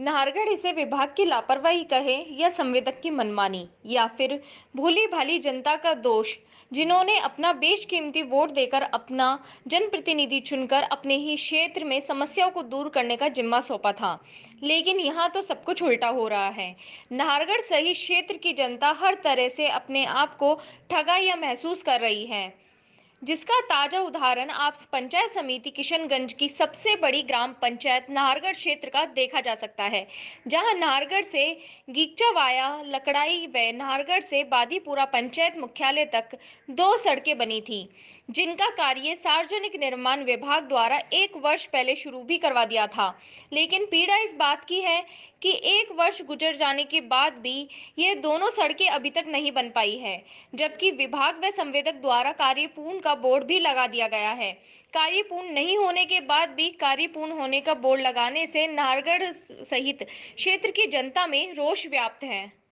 नाहरगढ़ इसे विभाग की लापरवाही कहे या संवेदक की मनमानी या फिर भूली भाली जनता का दोष जिन्होंने अपना बेशकीमती वोट देकर अपना जनप्रतिनिधि चुनकर अपने ही क्षेत्र में समस्याओं को दूर करने का जिम्मा सौंपा था लेकिन यहाँ तो सब कुछ उल्टा हो रहा है नाहरगढ़ सही क्षेत्र की जनता हर तरह से अपने आप को ठगा या महसूस कर रही है जिसका ताजा उदाहरण आप पंचायत समिति किशनगंज की सबसे बड़ी ग्राम पंचायत नाहरगढ़ क्षेत्र का देखा जा सकता है जहां नाहरगढ़ से गीचावाया लकड़ाई व नाहरगढ़ से बादीपुरा पंचायत मुख्यालय तक दो सड़कें बनी थी जिनका कार्य सार्वजनिक निर्माण विभाग द्वारा एक वर्ष पहले शुरू भी करवा दिया था लेकिन पीड़ा इस बात की है कि एक वर्ष गुजर जाने के बाद भी ये दोनों सड़कें अभी तक नहीं बन पाई है जबकि विभाग व संवेदक द्वारा कार्य पूर्ण का बोर्ड भी लगा दिया गया है कार्य पूर्ण नहीं होने के बाद भी कार्य पूर्ण होने का बोर्ड लगाने से नारगढ़ सहित क्षेत्र की जनता में रोष व्याप्त है